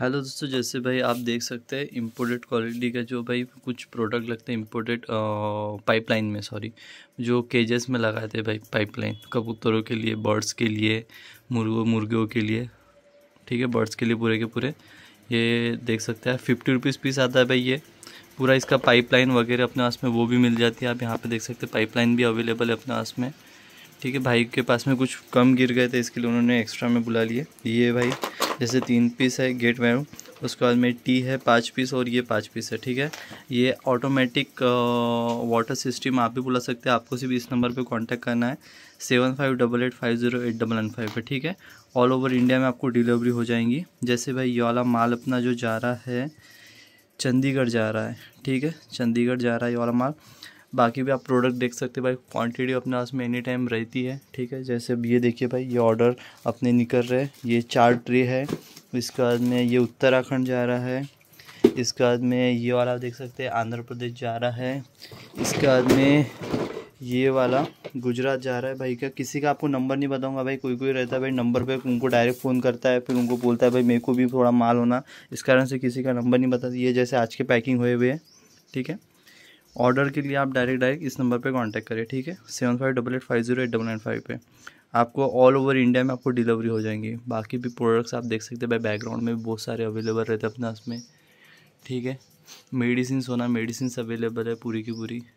hello दोस्तों जैसे भाई आप देख सकते हैं इम्पोर्टेड क्वालिटी का जो भाई कुछ प्रोडक्ट लगते हैं इम्पोर्टेड पाइपलाइन में सॉरी जो केजेस में लगाते हैं भाई पाइपलाइन कबूतरों के लिए बर्ड्स के लिए मुर्गों मुर्गियों के लिए ठीक है बर्ड्स के लिए पूरे के पूरे ये देख सकते हैं फिफ्टी रुपीज़ पीस आता है भाई ये पूरा इसका पाइपलाइन वगैरह अपने पास में वो भी मिल जाती है आप यहाँ पे देख सकते हैं पाइपलाइन भी अवेलेबल है अपने पास में ठीक है भाई के पास में कुछ कम गिर गए थे इसके लिए उन्होंने एक्स्ट्रा में बुला लिए ये भाई जैसे तीन पीस है गेट वेयर उसके बाद में टी है पाँच पीस और ये पाँच पीस है ठीक है ये ऑटोमेटिक वाटर सिस्टम आप भी बुला सकते हैं आपको सिर्फ इस नंबर पे कांटेक्ट करना है seven five double eight five zero eight double one five पर ठीक है ऑल ओवर इंडिया में आपको डिलीवरी हो जाएंगी जैसे भाई ये वाला माल अपना जो जा रहा है चंडीगढ़ जा रहा है ठीक है चंडीगढ़ जा रहा है ये वाला माल बाकी भी आप प्रोडक्ट देख सकते भाई क्वांटिटी अपने पास में एनी टाइम रहती है ठीक है जैसे अब ये देखिए भाई ये ऑर्डर अपने निकल रहे ये चार ट्रे है इसके बाद में ये उत्तराखंड जा रहा है इसके बाद में ये वाला देख सकते हैं आंध्र प्रदेश जा रहा है इसके बाद में ये वाला गुजरात जा रहा है भाई का किसी का आपको नंबर नहीं बताऊंगा भाई कोई कोई रहता है भाई नंबर पे उनको डायरेक्ट फ़ोन करता है फिर उनको बोलता है भाई मेरे को भी थोड़ा माल होना इस कारण से किसी का नंबर नहीं बता ये जैसे आज के पैकिंग हुए हुए हैं ठीक है ऑर्डर के लिए आप डायरेक्ट डायरेक्ट इस नंबर पे कांटेक्ट करें ठीक है seven five double eight five zero eight double nine five पर आपको ऑल ओवर इंडिया में आपको डिलीवरी हो जाएंगी बाकी भी प्रोडक्ट्स आप देख सकते हैं भाई बैकग्राउंड में बहुत सारे अवेलेबल रहते हैं अपना उसमें ठीक है मेडिसिन होना मेडिसिन अवेलेबल है पूरी की पूरी